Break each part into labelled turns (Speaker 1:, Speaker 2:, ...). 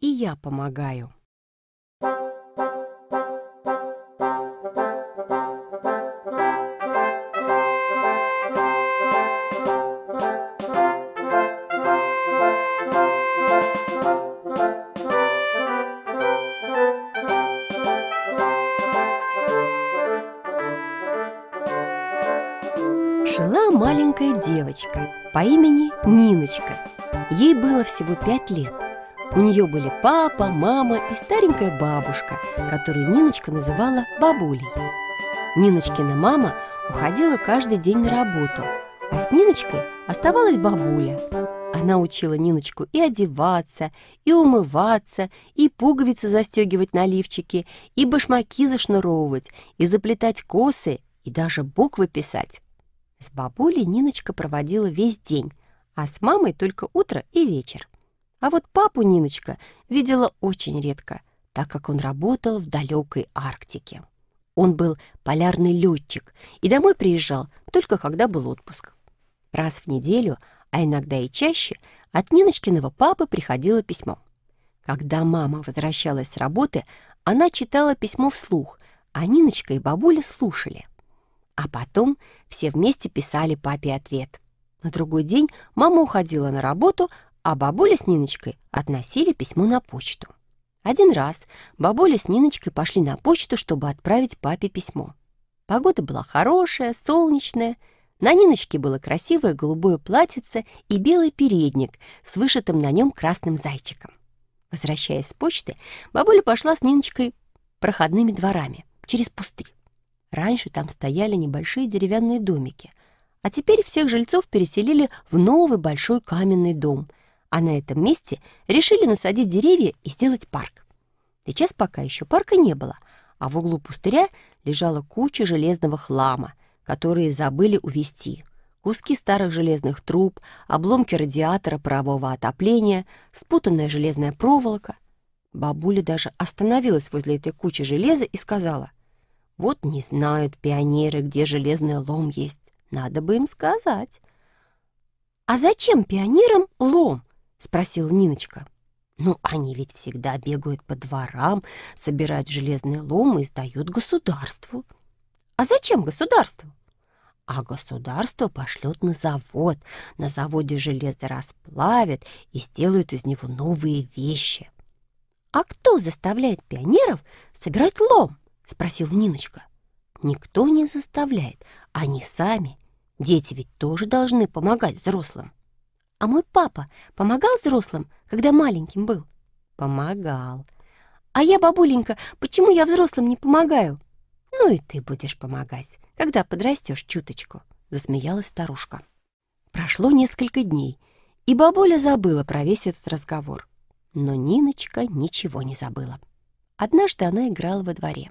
Speaker 1: и я помогаю. жила маленькая девочка по имени Ниночка. Ей было всего пять лет. У нее были папа, мама и старенькая бабушка, которую Ниночка называла бабулей. Ниночкина мама уходила каждый день на работу, а с Ниночкой оставалась бабуля. Она учила Ниночку и одеваться, и умываться, и пуговицы застегивать на лифчики, и башмаки зашнуровывать, и заплетать косы, и даже буквы писать. С бабулей Ниночка проводила весь день, а с мамой только утро и вечер. А вот папу Ниночка видела очень редко, так как он работал в далекой Арктике. Он был полярный летчик и домой приезжал только когда был отпуск. Раз в неделю, а иногда и чаще, от Ниночкиного папы приходило письмо. Когда мама возвращалась с работы, она читала письмо вслух, а Ниночка и бабуля слушали. А потом все вместе писали папе ответ. На другой день мама уходила на работу, а бабуля с Ниночкой относили письмо на почту. Один раз бабуля с Ниночкой пошли на почту, чтобы отправить папе письмо. Погода была хорошая, солнечная. На Ниночке было красивое голубое платьице и белый передник с вышитым на нем красным зайчиком. Возвращаясь с почты, бабуля пошла с Ниночкой проходными дворами, через пустырь. Раньше там стояли небольшие деревянные домики, а теперь всех жильцов переселили в новый большой каменный дом — а на этом месте решили насадить деревья и сделать парк. Сейчас пока еще парка не было, а в углу пустыря лежала куча железного хлама, которые забыли увезти. Куски старых железных труб, обломки радиатора парового отопления, спутанная железная проволока. Бабуля даже остановилась возле этой кучи железа и сказала, «Вот не знают пионеры, где железный лом есть. Надо бы им сказать». «А зачем пионерам лом?» — спросила Ниночка. «Ну, они ведь всегда бегают по дворам, собирают железные ломы и сдают государству». «А зачем государству?» «А государство пошлет на завод. На заводе железо расплавят и сделают из него новые вещи». «А кто заставляет пионеров собирать лом?» — спросила Ниночка. «Никто не заставляет, они сами. Дети ведь тоже должны помогать взрослым». А мой папа помогал взрослым, когда маленьким был? Помогал. А я, бабуленька, почему я взрослым не помогаю? Ну и ты будешь помогать, когда подрастешь чуточку, засмеялась старушка. Прошло несколько дней, и бабуля забыла про весь этот разговор. Но Ниночка ничего не забыла. Однажды она играла во дворе.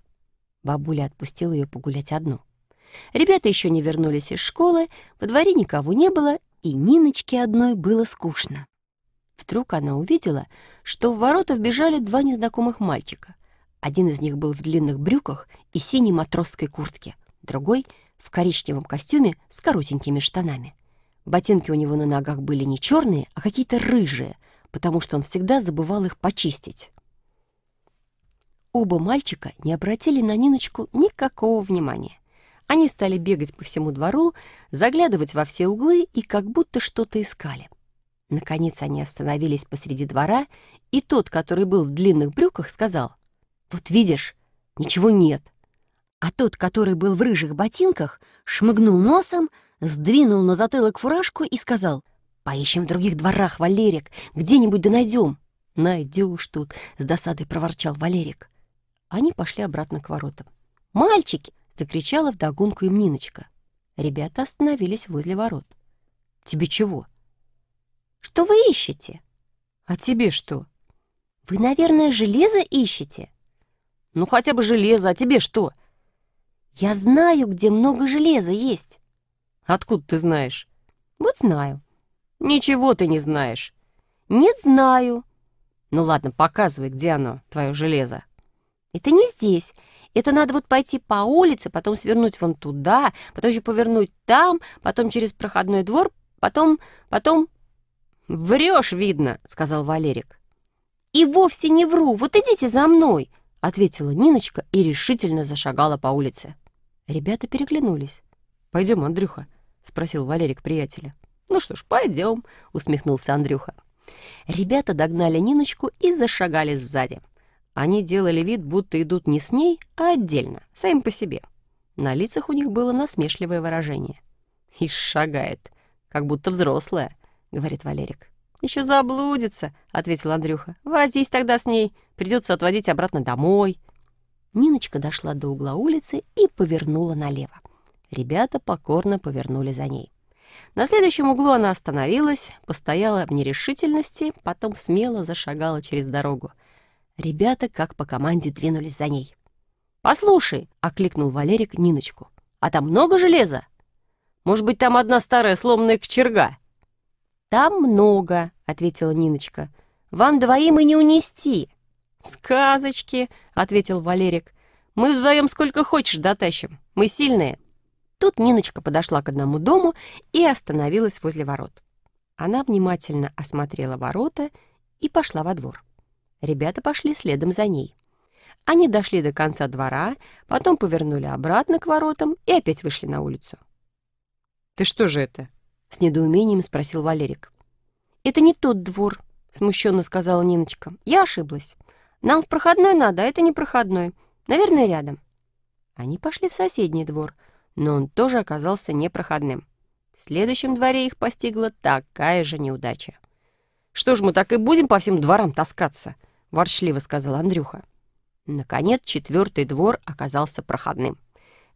Speaker 1: Бабуля отпустила ее погулять одну. Ребята еще не вернулись из школы, во дворе никого не было, и Ниночке одной было скучно. Вдруг она увидела, что в ворота вбежали два незнакомых мальчика. Один из них был в длинных брюках и синей матросской куртке, другой — в коричневом костюме с коротенькими штанами. Ботинки у него на ногах были не черные, а какие-то рыжие, потому что он всегда забывал их почистить. Оба мальчика не обратили на Ниночку никакого внимания. Они стали бегать по всему двору, заглядывать во все углы и как будто что-то искали. Наконец они остановились посреди двора, и тот, который был в длинных брюках, сказал, «Вот видишь, ничего нет». А тот, который был в рыжих ботинках, шмыгнул носом, сдвинул на затылок фуражку и сказал, «Поищем в других дворах, Валерик, где-нибудь да найдем». «Найдешь тут», — с досадой проворчал Валерик. Они пошли обратно к воротам. «Мальчики!» — закричала вдогонку им Ниночка. Ребята остановились возле ворот. «Тебе чего?» «Что вы ищете?» «А тебе что?» «Вы, наверное, железо ищете?» «Ну, хотя бы железо, а тебе что?» «Я знаю, где много железа есть». «Откуда ты знаешь?» «Вот знаю». «Ничего ты не знаешь». «Нет, знаю». «Ну ладно, показывай, где оно, твое железо». Это не здесь. Это надо вот пойти по улице, потом свернуть вон туда, потом еще повернуть там, потом через проходной двор, потом... потом...» «Врешь, видно», — сказал Валерик. «И вовсе не вру, вот идите за мной», — ответила Ниночка и решительно зашагала по улице. Ребята переглянулись. «Пойдем, Андрюха», — спросил Валерик приятеля. «Ну что ж, пойдем», — усмехнулся Андрюха. Ребята догнали Ниночку и зашагали сзади. Они делали вид, будто идут не с ней, а отдельно, сами по себе. На лицах у них было насмешливое выражение. «И шагает, как будто взрослая», — говорит Валерик. Еще заблудится», — ответил Андрюха. «Возись тогда с ней, придется отводить обратно домой». Ниночка дошла до угла улицы и повернула налево. Ребята покорно повернули за ней. На следующем углу она остановилась, постояла в нерешительности, потом смело зашагала через дорогу — Ребята, как по команде, двинулись за ней. «Послушай!» — окликнул Валерик Ниночку. «А там много железа? Может быть, там одна старая сломанная кочерга?» «Там много», — ответила Ниночка. «Вам двоим и не унести». «Сказочки», — ответил Валерик. «Мы вдвоем сколько хочешь дотащим. Мы сильные». Тут Ниночка подошла к одному дому и остановилась возле ворот. Она внимательно осмотрела ворота и пошла во двор. Ребята пошли следом за ней. Они дошли до конца двора, потом повернули обратно к воротам и опять вышли на улицу. «Ты что же это?» — с недоумением спросил Валерик. «Это не тот двор», — смущенно сказала Ниночка. «Я ошиблась. Нам в проходной надо, а это не проходной. Наверное, рядом». Они пошли в соседний двор, но он тоже оказался непроходным. В следующем дворе их постигла такая же неудача. Что ж, мы так и будем по всем дворам таскаться, ворчливо сказал Андрюха. Наконец, четвертый двор оказался проходным.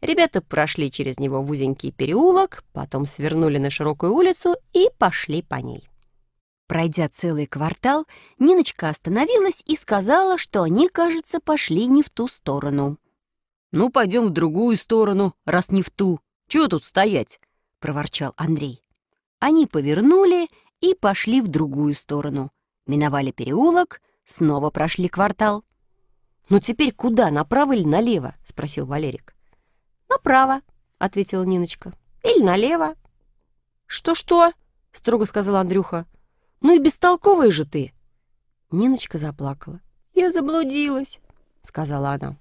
Speaker 1: Ребята прошли через него в узенький переулок, потом свернули на широкую улицу и пошли по ней. Пройдя целый квартал, Ниночка остановилась и сказала, что они, кажется, пошли не в ту сторону. «Ну, пойдем в другую сторону, раз не в ту. Чего тут стоять?» — проворчал Андрей. Они повернули и пошли в другую сторону. Миновали переулок, снова прошли квартал. «Ну теперь куда, направо или налево?» — спросил Валерик. «Направо», — ответила Ниночка. «Или налево». «Что-что?» — строго сказал Андрюха. «Ну и бестолковая же ты!» Ниночка заплакала. «Я заблудилась», — сказала она.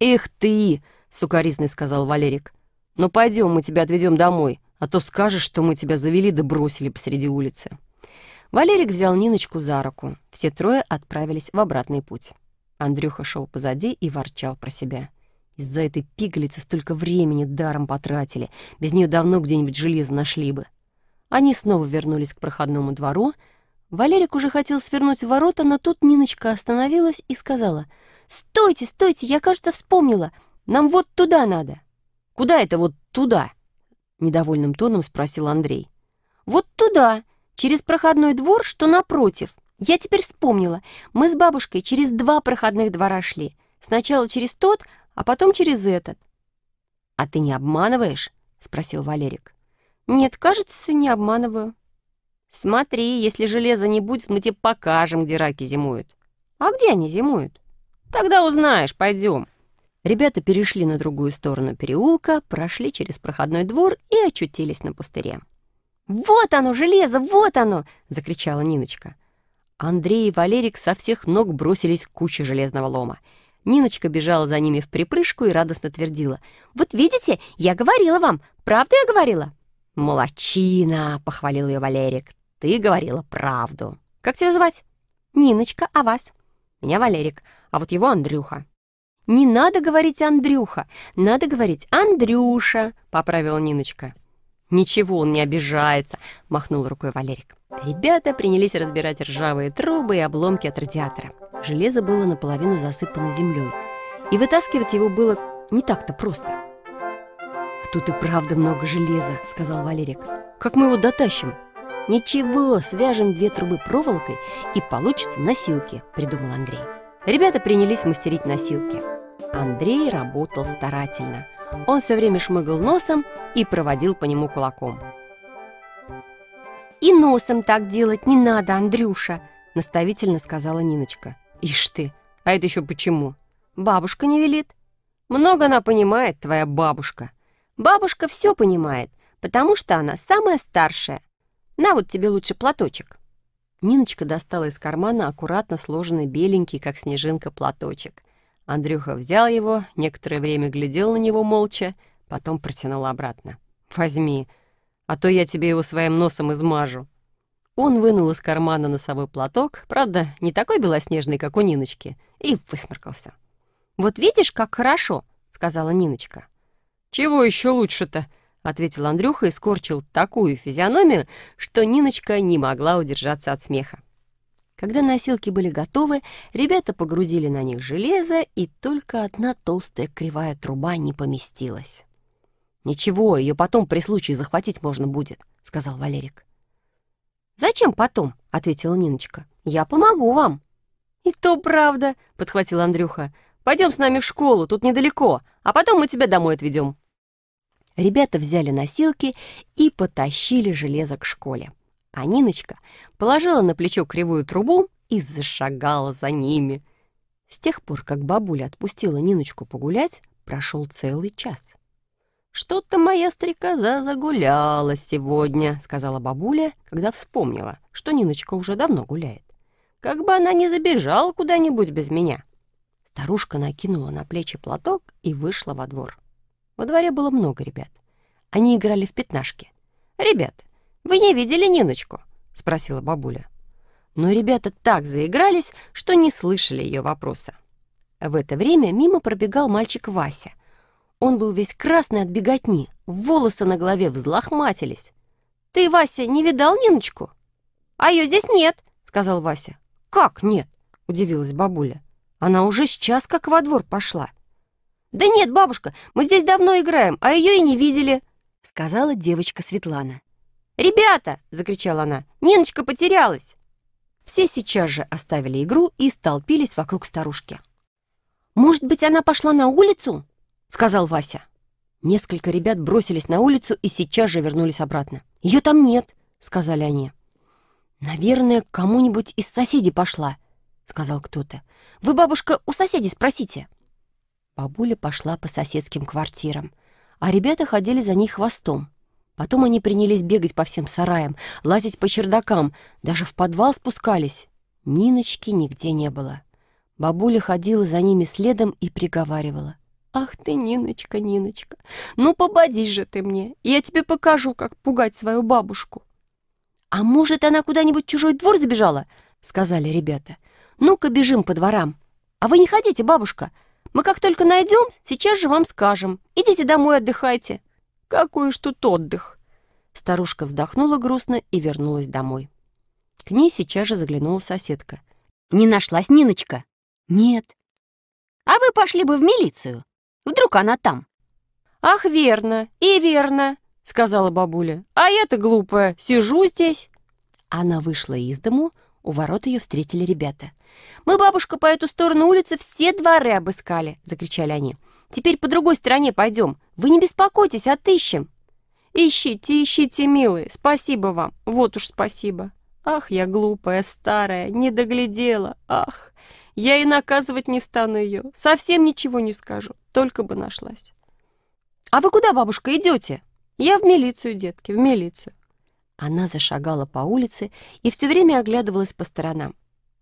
Speaker 1: «Эх ты!» — сукоризный сказал Валерик. «Ну пойдем, мы тебя отведем домой а то скажешь, что мы тебя завели да бросили посреди улицы». Валерик взял Ниночку за руку. Все трое отправились в обратный путь. Андрюха шел позади и ворчал про себя. Из-за этой пигалицы столько времени даром потратили. Без нее давно где-нибудь железо нашли бы. Они снова вернулись к проходному двору. Валерик уже хотел свернуть в ворота, но тут Ниночка остановилась и сказала. «Стойте, стойте, я, кажется, вспомнила. Нам вот туда надо». «Куда это вот туда?» Недовольным тоном спросил Андрей. «Вот туда, через проходной двор, что напротив. Я теперь вспомнила. Мы с бабушкой через два проходных двора шли. Сначала через тот, а потом через этот». «А ты не обманываешь?» — спросил Валерик. «Нет, кажется, не обманываю». «Смотри, если железа не будет, мы тебе покажем, где раки зимуют». «А где они зимуют?» «Тогда узнаешь, пойдем». Ребята перешли на другую сторону переулка, прошли через проходной двор и очутились на пустыре. «Вот оно, железо, вот оно!» — закричала Ниночка. Андрей и Валерик со всех ног бросились к куче железного лома. Ниночка бежала за ними в припрыжку и радостно твердила. «Вот видите, я говорила вам, правду я говорила?» «Молодчина!» — похвалил ее Валерик. «Ты говорила правду. Как тебя звать?» «Ниночка, а вас?» «Меня Валерик, а вот его Андрюха». «Не надо говорить Андрюха, надо говорить Андрюша», — поправила Ниночка. «Ничего, он не обижается», — махнул рукой Валерик. Ребята принялись разбирать ржавые трубы и обломки от радиатора. Железо было наполовину засыпано землей, и вытаскивать его было не так-то просто. «А «Тут и правда много железа», — сказал Валерик. «Как мы его дотащим?» «Ничего, свяжем две трубы проволокой, и получится носилки», — придумал Андрей. Ребята принялись мастерить носилки. Андрей работал старательно. Он все время шмыгал носом и проводил по нему кулаком. «И носом так делать не надо, Андрюша!» — наставительно сказала Ниночка. «Ишь ты! А это еще почему? Бабушка не велит?» «Много она понимает, твоя бабушка. Бабушка все понимает, потому что она самая старшая. На вот тебе лучше платочек». Ниночка достала из кармана аккуратно сложенный беленький, как снежинка, платочек. Андрюха взял его, некоторое время глядел на него молча, потом протянул обратно. «Возьми, а то я тебе его своим носом измажу». Он вынул из кармана носовой платок, правда, не такой белоснежный, как у Ниночки, и высморкался. «Вот видишь, как хорошо», — сказала Ниночка. «Чего еще лучше-то?» — ответил Андрюха и скорчил такую физиономию, что Ниночка не могла удержаться от смеха. Когда носилки были готовы, ребята погрузили на них железо, и только одна толстая кривая труба не поместилась. «Ничего, ее потом при случае захватить можно будет», — сказал Валерик. «Зачем потом?» — ответила Ниночка. «Я помогу вам». «И то правда», — подхватил Андрюха. «Пойдем с нами в школу, тут недалеко, а потом мы тебя домой отведем». Ребята взяли носилки и потащили железо к школе. А Ниночка положила на плечо кривую трубу и зашагала за ними. С тех пор, как бабуля отпустила Ниночку погулять, прошел целый час. «Что-то моя стрекоза загуляла сегодня», — сказала бабуля, когда вспомнила, что Ниночка уже давно гуляет. «Как бы она не забежала куда-нибудь без меня». Старушка накинула на плечи платок и вышла во двор. Во дворе было много ребят. Они играли в пятнашки. «Ребят, вы не видели Ниночку?» — спросила бабуля. Но ребята так заигрались, что не слышали ее вопроса. В это время мимо пробегал мальчик Вася. Он был весь красный от беготни, волосы на голове взлохматились. «Ты, Вася, не видал Ниночку?» «А ее здесь нет», — сказал Вася. «Как нет?» — удивилась бабуля. «Она уже сейчас как во двор пошла». «Да нет, бабушка, мы здесь давно играем, а ее и не видели», — сказала девочка Светлана. «Ребята!» — закричала она. «Ниночка потерялась!» Все сейчас же оставили игру и столпились вокруг старушки. «Может быть, она пошла на улицу?» — сказал Вася. Несколько ребят бросились на улицу и сейчас же вернулись обратно. «Ее там нет», — сказали они. «Наверное, кому-нибудь из соседей пошла», — сказал кто-то. «Вы, бабушка, у соседей спросите». Бабуля пошла по соседским квартирам, а ребята ходили за ней хвостом. Потом они принялись бегать по всем сараям, лазить по чердакам, даже в подвал спускались. Ниночки нигде не было. Бабуля ходила за ними следом и приговаривала. «Ах ты, Ниночка, Ниночка, ну пободись же ты мне, я тебе покажу, как пугать свою бабушку». «А может, она куда-нибудь в чужой двор забежала?» — сказали ребята. «Ну-ка бежим по дворам. А вы не ходите, бабушка!» Мы как только найдем, сейчас же вам скажем. Идите домой, отдыхайте». «Какой ж тут отдых!» Старушка вздохнула грустно и вернулась домой. К ней сейчас же заглянула соседка. «Не нашлась Ниночка?» «Нет». «А вы пошли бы в милицию? Вдруг она там?» «Ах, верно, и верно», — сказала бабуля. «А я-то глупая, сижу здесь». Она вышла из дому, — у ворот ее встретили ребята. «Мы, бабушка, по эту сторону улицы все дворы обыскали!» — закричали они. «Теперь по другой стороне пойдем. Вы не беспокойтесь, отыщем!» «Ищите, ищите, милые! Спасибо вам! Вот уж спасибо!» «Ах, я глупая, старая, не доглядела! Ах! Я и наказывать не стану ее! Совсем ничего не скажу, только бы нашлась!» «А вы куда, бабушка, идете?» «Я в милицию, детки, в милицию!» Она зашагала по улице и все время оглядывалась по сторонам.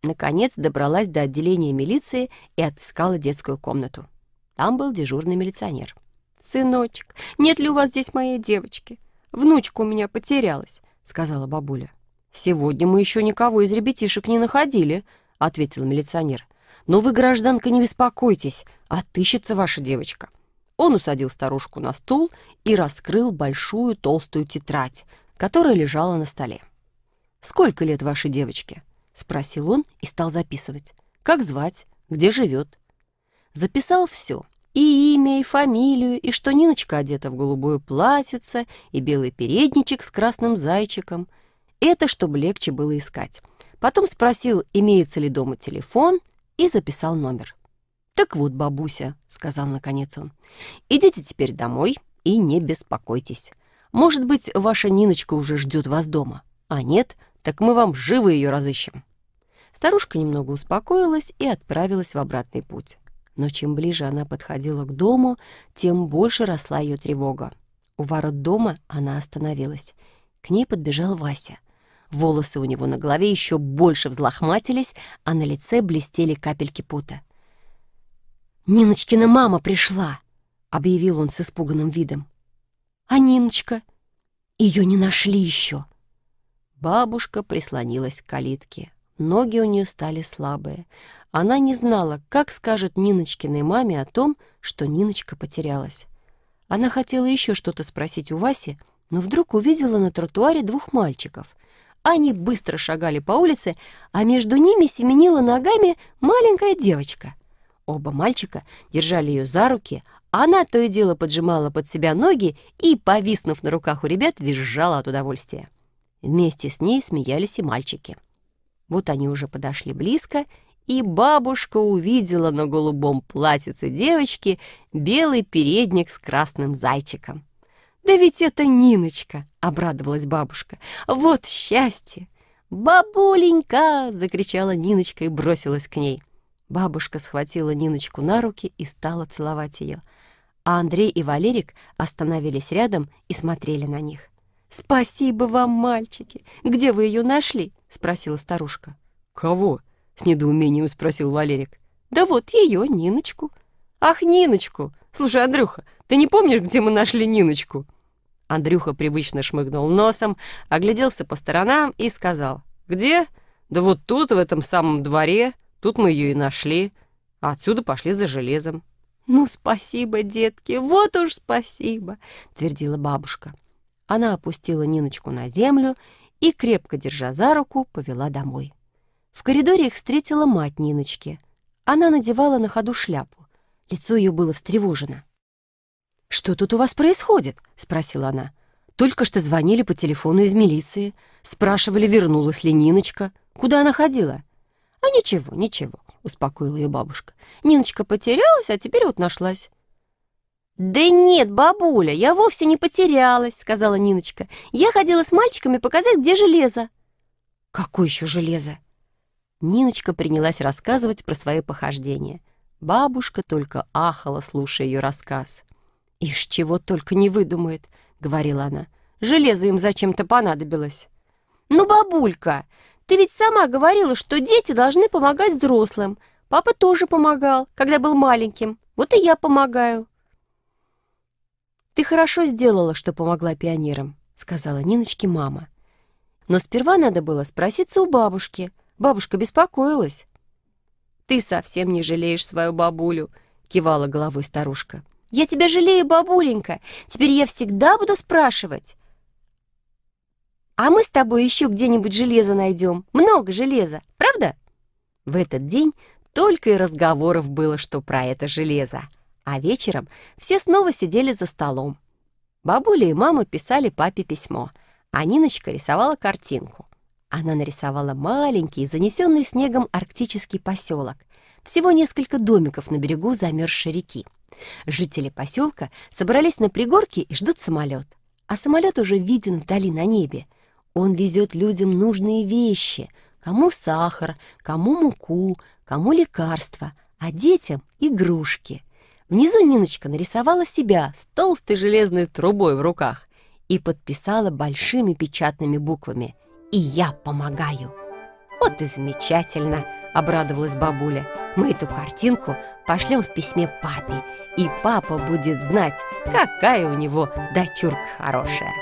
Speaker 1: Наконец добралась до отделения милиции и отыскала детскую комнату. Там был дежурный милиционер. «Сыночек, нет ли у вас здесь моей девочки? Внучка у меня потерялась», — сказала бабуля. «Сегодня мы еще никого из ребятишек не находили», — ответил милиционер. «Но вы, гражданка, не беспокойтесь, отыщется ваша девочка». Он усадил старушку на стул и раскрыл большую толстую тетрадь, которая лежала на столе. «Сколько лет вашей девочке?» — спросил он и стал записывать. «Как звать? Где живет? Записал все и имя, и фамилию, и что Ниночка одета в голубую платьице, и белый передничек с красным зайчиком. Это, чтобы легче было искать. Потом спросил, имеется ли дома телефон, и записал номер. «Так вот, бабуся», — сказал наконец он, — «идите теперь домой и не беспокойтесь. Может быть, ваша Ниночка уже ждет вас дома. А нет, так мы вам живо ее разыщем». Старушка немного успокоилась и отправилась в обратный путь. Но чем ближе она подходила к дому, тем больше росла ее тревога. У ворот дома она остановилась. К ней подбежал Вася. Волосы у него на голове еще больше взлохматились, а на лице блестели капельки пота. «Ниночкина мама пришла!» — объявил он с испуганным видом. А Ниночка? Ее не нашли еще. Бабушка прислонилась к калитке. Ноги у нее стали слабые. Она не знала, как скажет Ниночкиной маме о том, что Ниночка потерялась. Она хотела еще что-то спросить у Васи, но вдруг увидела на тротуаре двух мальчиков. Они быстро шагали по улице, а между ними семенила ногами маленькая девочка. Оба мальчика держали ее за руки, она то и дело поджимала под себя ноги и, повиснув на руках у ребят, визжала от удовольствия. Вместе с ней смеялись и мальчики. Вот они уже подошли близко, и бабушка увидела на голубом платьице девочки белый передник с красным зайчиком. «Да ведь это Ниночка!» — обрадовалась бабушка. «Вот счастье!» «Бабуленька!» — закричала Ниночка и бросилась к ней. Бабушка схватила Ниночку на руки и стала целовать ее а Андрей и Валерик остановились рядом и смотрели на них. «Спасибо вам, мальчики! Где вы ее нашли?» — спросила старушка. «Кого?» — с недоумением спросил Валерик. «Да вот ее, Ниночку». «Ах, Ниночку! Слушай, Андрюха, ты не помнишь, где мы нашли Ниночку?» Андрюха привычно шмыгнул носом, огляделся по сторонам и сказал. «Где? Да вот тут, в этом самом дворе. Тут мы ее и нашли. А отсюда пошли за железом». «Ну, спасибо, детки, вот уж спасибо!» — твердила бабушка. Она опустила Ниночку на землю и, крепко держа за руку, повела домой. В коридоре их встретила мать Ниночки. Она надевала на ходу шляпу. Лицо ее было встревожено. «Что тут у вас происходит?» — спросила она. «Только что звонили по телефону из милиции, спрашивали, вернулась ли Ниночка, куда она ходила». «А ничего, ничего успокоила ее бабушка. «Ниночка потерялась, а теперь вот нашлась». «Да нет, бабуля, я вовсе не потерялась», — сказала Ниночка. «Я ходила с мальчиками показать, где железо». «Какое еще железо?» Ниночка принялась рассказывать про свои похождения. Бабушка только ахала, слушая ее рассказ. «Ишь, чего только не выдумает», — говорила она. «Железо им зачем-то понадобилось». «Ну, бабулька, ты ведь сама говорила, что дети должны помогать взрослым. Папа тоже помогал, когда был маленьким. Вот и я помогаю. Ты хорошо сделала, что помогла пионерам, сказала Ниночке мама. Но сперва надо было спроситься у бабушки. Бабушка беспокоилась. Ты совсем не жалеешь свою бабулю, кивала головой старушка. Я тебя жалею, бабуленька. Теперь я всегда буду спрашивать а мы с тобой еще где-нибудь железо найдем. Много железа, правда?» В этот день только и разговоров было, что про это железо. А вечером все снова сидели за столом. Бабуля и мама писали папе письмо, а Ниночка рисовала картинку. Она нарисовала маленький, занесенный снегом арктический поселок. Всего несколько домиков на берегу замерзшей реки. Жители поселка собрались на пригорке и ждут самолет. А самолет уже виден вдали на небе — он везет людям нужные вещи, кому сахар, кому муку, кому лекарства, а детям — игрушки. Внизу Ниночка нарисовала себя с толстой железной трубой в руках и подписала большими печатными буквами «И я помогаю». «Вот и замечательно!» — обрадовалась бабуля. «Мы эту картинку пошлем в письме папе, и папа будет знать, какая у него дочурка хорошая!»